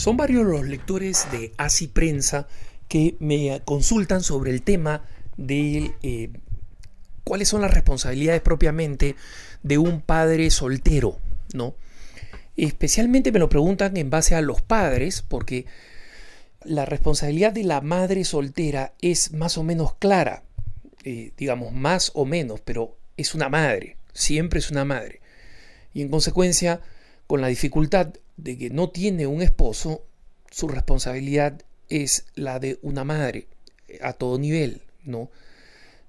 Son varios los lectores de Así Prensa que me consultan sobre el tema de eh, cuáles son las responsabilidades propiamente de un padre soltero, ¿no? Especialmente me lo preguntan en base a los padres, porque la responsabilidad de la madre soltera es más o menos clara, eh, digamos más o menos, pero es una madre, siempre es una madre. Y en consecuencia, con la dificultad de que no tiene un esposo, su responsabilidad es la de una madre eh, a todo nivel, ¿no?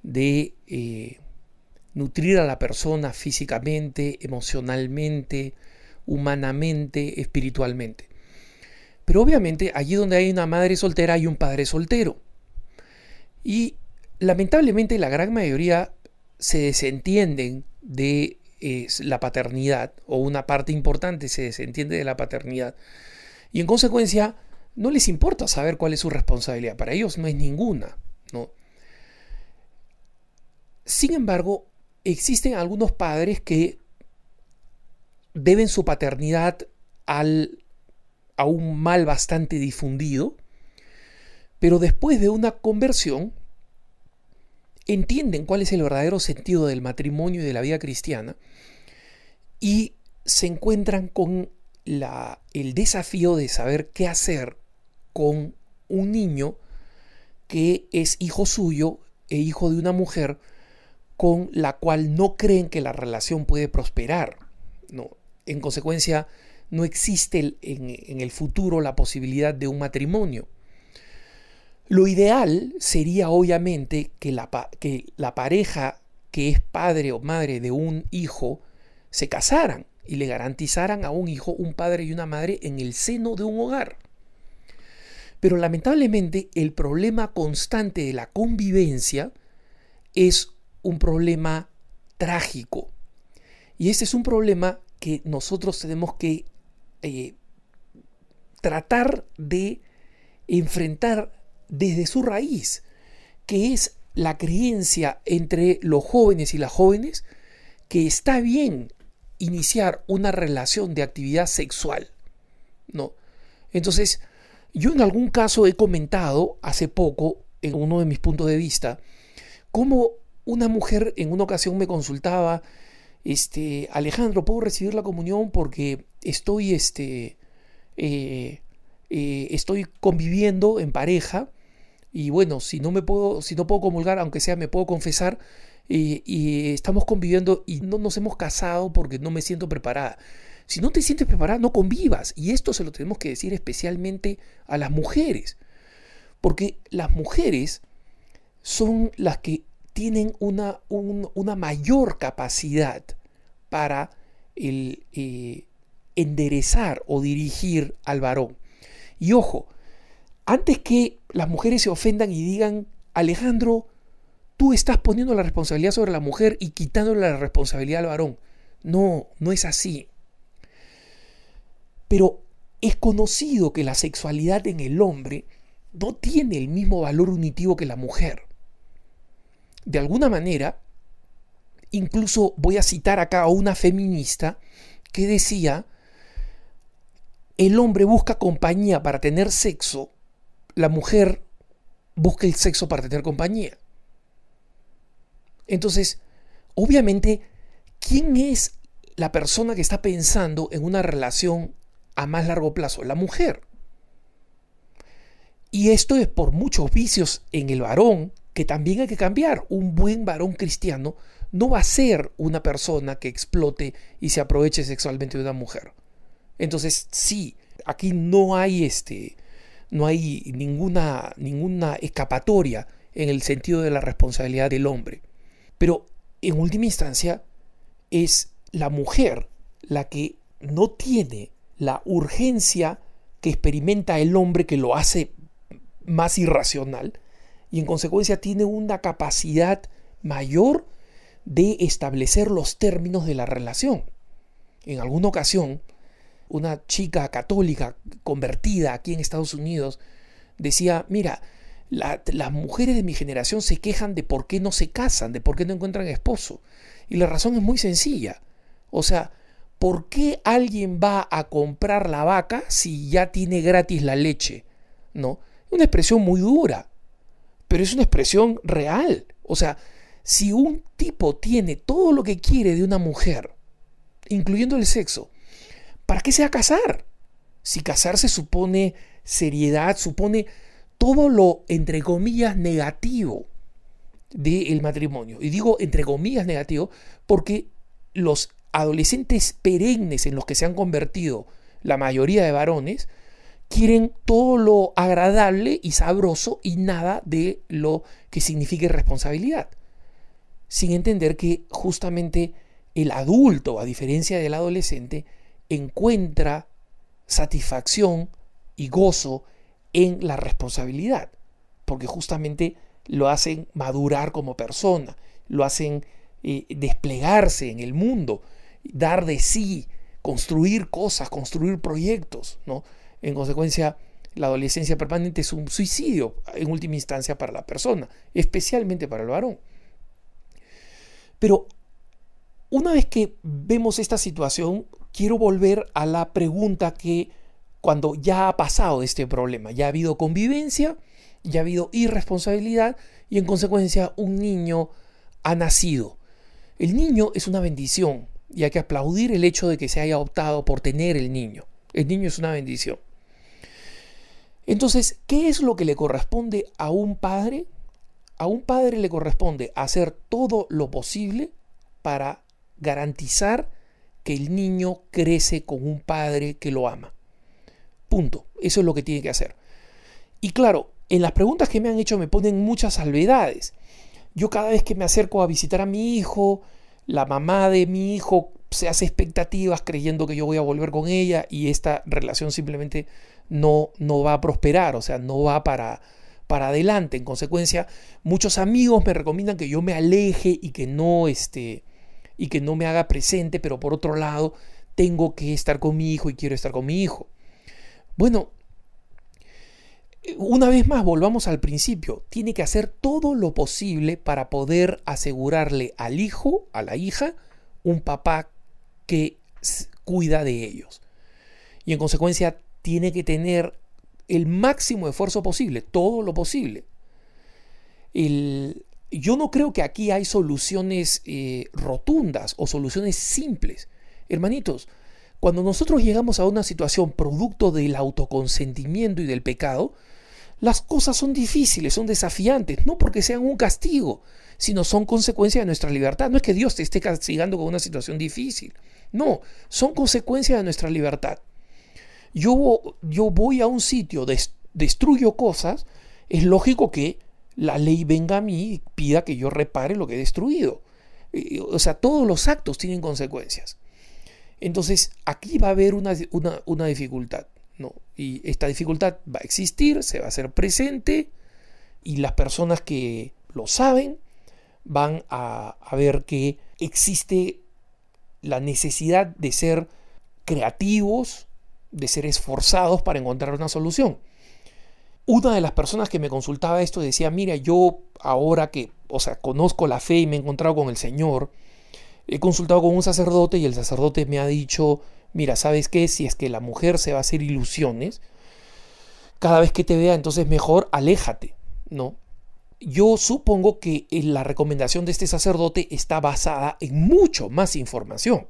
De eh, nutrir a la persona físicamente, emocionalmente, humanamente, espiritualmente. Pero obviamente allí donde hay una madre soltera hay un padre soltero. Y lamentablemente la gran mayoría se desentienden de es la paternidad, o una parte importante se desentiende de la paternidad, y en consecuencia no les importa saber cuál es su responsabilidad, para ellos no es ninguna. ¿no? Sin embargo, existen algunos padres que deben su paternidad al, a un mal bastante difundido, pero después de una conversión, entienden cuál es el verdadero sentido del matrimonio y de la vida cristiana y se encuentran con la, el desafío de saber qué hacer con un niño que es hijo suyo e hijo de una mujer con la cual no creen que la relación puede prosperar. No. En consecuencia, no existe en, en el futuro la posibilidad de un matrimonio. Lo ideal sería obviamente que la, que la pareja que es padre o madre de un hijo se casaran y le garantizaran a un hijo un padre y una madre en el seno de un hogar. Pero lamentablemente el problema constante de la convivencia es un problema trágico. Y ese es un problema que nosotros tenemos que eh, tratar de enfrentar desde su raíz, que es la creencia entre los jóvenes y las jóvenes que está bien iniciar una relación de actividad sexual. ¿No? Entonces, yo en algún caso he comentado hace poco, en uno de mis puntos de vista, cómo una mujer en una ocasión me consultaba, este, Alejandro, ¿puedo recibir la comunión porque estoy, este, eh, eh, estoy conviviendo en pareja y bueno, si no me puedo, si no puedo comulgar, aunque sea me puedo confesar, y, estamos conviviendo y no nos hemos casado porque no me siento preparada. Si no te sientes preparada, no convivas. Y esto se lo tenemos que decir especialmente a las mujeres. Porque las mujeres son las que tienen una, una mayor capacidad para eh, enderezar o dirigir al varón. Y ojo, antes que las mujeres se ofendan y digan, Alejandro, tú estás poniendo la responsabilidad sobre la mujer y quitándole la responsabilidad al varón. No, no es así. Pero es conocido que la sexualidad en el hombre no tiene el mismo valor unitivo que la mujer. De alguna manera, incluso voy a citar acá a una feminista que decía, el hombre busca compañía para tener sexo la mujer busca el sexo para tener compañía. Entonces, obviamente, ¿quién es la persona que está pensando en una relación a más largo plazo? La mujer. Y esto es por muchos vicios en el varón que también hay que cambiar. Un buen varón cristiano no va a ser una persona que explote y se aproveche sexualmente de una mujer. Entonces, sí, aquí no hay este no hay ninguna, ninguna escapatoria en el sentido de la responsabilidad del hombre. Pero en última instancia es la mujer la que no tiene la urgencia que experimenta el hombre que lo hace más irracional y en consecuencia tiene una capacidad mayor de establecer los términos de la relación. En alguna ocasión una chica católica convertida aquí en Estados Unidos, decía, mira, las mujeres de mi generación se quejan de por qué no se casan, de por qué no encuentran esposo. Y la razón es muy sencilla. O sea, ¿por qué alguien va a comprar la vaca si ya tiene gratis la leche? ¿No? Una expresión muy dura, pero es una expresión real. O sea, si un tipo tiene todo lo que quiere de una mujer, incluyendo el sexo, ¿Para qué se casar? Si casarse supone seriedad, supone todo lo, entre comillas, negativo del matrimonio. Y digo, entre comillas, negativo, porque los adolescentes perennes en los que se han convertido la mayoría de varones, quieren todo lo agradable y sabroso y nada de lo que signifique responsabilidad. Sin entender que justamente el adulto, a diferencia del adolescente, encuentra satisfacción y gozo en la responsabilidad, porque justamente lo hacen madurar como persona, lo hacen eh, desplegarse en el mundo, dar de sí, construir cosas, construir proyectos, ¿no? En consecuencia, la adolescencia permanente es un suicidio en última instancia para la persona, especialmente para el varón. Pero una vez que vemos esta situación, quiero volver a la pregunta que cuando ya ha pasado este problema, ya ha habido convivencia, ya ha habido irresponsabilidad y en consecuencia un niño ha nacido. El niño es una bendición y hay que aplaudir el hecho de que se haya optado por tener el niño. El niño es una bendición. Entonces, ¿qué es lo que le corresponde a un padre? A un padre le corresponde hacer todo lo posible para garantizar que el niño crece con un padre que lo ama. Punto. Eso es lo que tiene que hacer. Y claro, en las preguntas que me han hecho me ponen muchas salvedades. Yo cada vez que me acerco a visitar a mi hijo, la mamá de mi hijo se hace expectativas creyendo que yo voy a volver con ella y esta relación simplemente no, no va a prosperar, o sea, no va para, para adelante. En consecuencia, muchos amigos me recomiendan que yo me aleje y que no, esté y que no me haga presente, pero por otro lado, tengo que estar con mi hijo y quiero estar con mi hijo. Bueno, una vez más, volvamos al principio. Tiene que hacer todo lo posible para poder asegurarle al hijo, a la hija, un papá que cuida de ellos. Y en consecuencia, tiene que tener el máximo esfuerzo posible, todo lo posible. El, yo no creo que aquí hay soluciones eh, rotundas o soluciones simples. Hermanitos, cuando nosotros llegamos a una situación producto del autoconsentimiento y del pecado, las cosas son difíciles, son desafiantes, no porque sean un castigo, sino son consecuencia de nuestra libertad. No es que Dios te esté castigando con una situación difícil, no, son consecuencia de nuestra libertad. Yo, yo voy a un sitio, destruyo cosas, es lógico que la ley venga a mí y pida que yo repare lo que he destruido. O sea, todos los actos tienen consecuencias. Entonces, aquí va a haber una, dificultad. ¿no? Y esta dificultad va a existir, se va a hacer presente, y las personas que lo saben van a ver que existe la necesidad de ser creativos, de ser esforzados para encontrar una solución una de las personas que me consultaba esto decía, mira, yo ahora que, o sea, conozco la fe y me he encontrado con el Señor, he consultado con un sacerdote y el sacerdote me ha dicho, mira, ¿sabes qué? Si es que la mujer se va a hacer ilusiones, cada vez que te vea, entonces mejor aléjate, ¿no? Yo supongo que eh, la recomendación de este sacerdote está basada en mucho más información.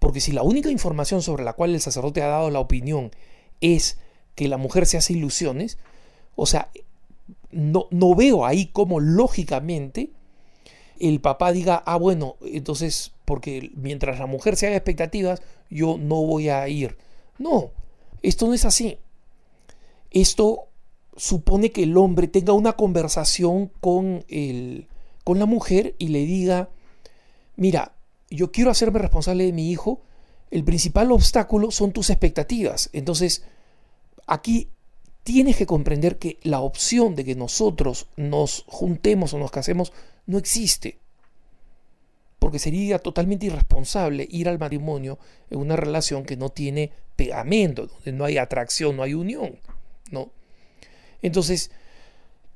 Porque si la única información sobre la cual el sacerdote ha dado la opinión es que la mujer se hace ilusiones, o sea, no, no veo ahí cómo lógicamente el papá diga, ah, bueno, entonces, porque mientras la mujer se haga expectativas, yo no voy a ir. No, esto no es así. Esto supone que el hombre tenga una conversación con, el, con la mujer y le diga, mira, yo quiero hacerme responsable de mi hijo, el principal obstáculo son tus expectativas. Entonces, Aquí tienes que comprender que la opción de que nosotros nos juntemos o nos casemos no existe. Porque sería totalmente irresponsable ir al matrimonio en una relación que no tiene pegamento, donde no hay atracción, no hay unión. ¿no? Entonces,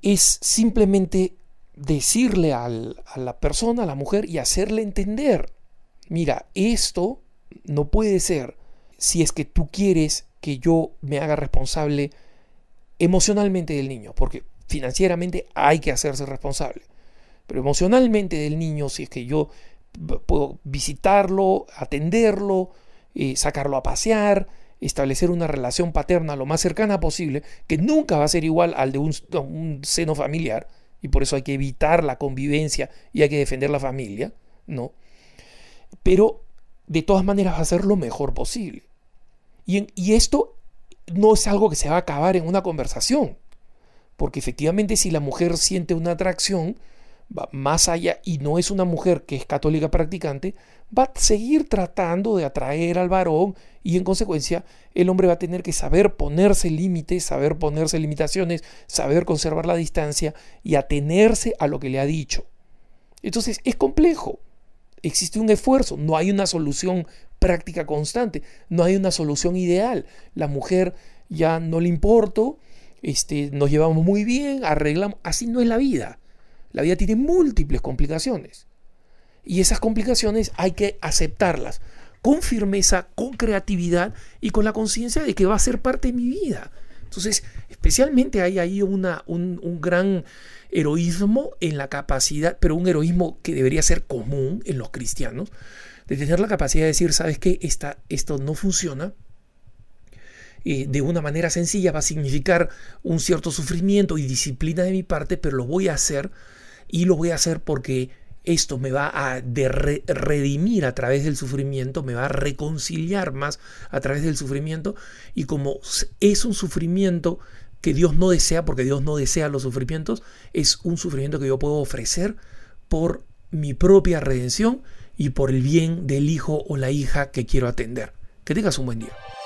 es simplemente decirle a la persona, a la mujer, y hacerle entender, mira, esto no puede ser si es que tú quieres que yo me haga responsable emocionalmente del niño, porque financieramente hay que hacerse responsable, pero emocionalmente del niño, si es que yo puedo visitarlo, atenderlo, eh, sacarlo a pasear, establecer una relación paterna lo más cercana posible, que nunca va a ser igual al de un, seno familiar, y por eso hay que evitar la convivencia y hay que defender la familia, ¿no? Pero de todas maneras va a ser lo mejor posible. Y, esto no es algo que se va a acabar en una conversación, porque efectivamente si la mujer siente una atracción, va más allá y no es una mujer que es católica practicante, va a seguir tratando de atraer al varón y en consecuencia el hombre va a tener que saber ponerse límites, saber ponerse limitaciones, saber conservar la distancia y atenerse a lo que le ha dicho. Entonces es complejo, existe un esfuerzo, no hay una solución práctica constante. No hay una solución ideal. La mujer ya no le importo, este, nos llevamos muy bien, arreglamos. Así no es la vida. La vida tiene múltiples complicaciones. Y esas complicaciones hay que aceptarlas con firmeza, con creatividad y con la conciencia de que va a ser parte de mi vida. Entonces, especialmente hay ahí un, gran heroísmo en la capacidad, pero un heroísmo que debería ser común en los cristianos, de tener la capacidad de decir, ¿sabes qué? Esta, esto no funciona, eh, de una manera sencilla va a significar un cierto sufrimiento y disciplina de mi parte, pero lo voy a hacer y lo voy a hacer porque esto me va a redimir a través del sufrimiento, me va a reconciliar más a través del sufrimiento. Y como es un sufrimiento que Dios no desea, porque Dios no desea los sufrimientos, es un sufrimiento que yo puedo ofrecer por mi propia redención y por el bien del hijo o la hija que quiero atender. Que tengas un buen día.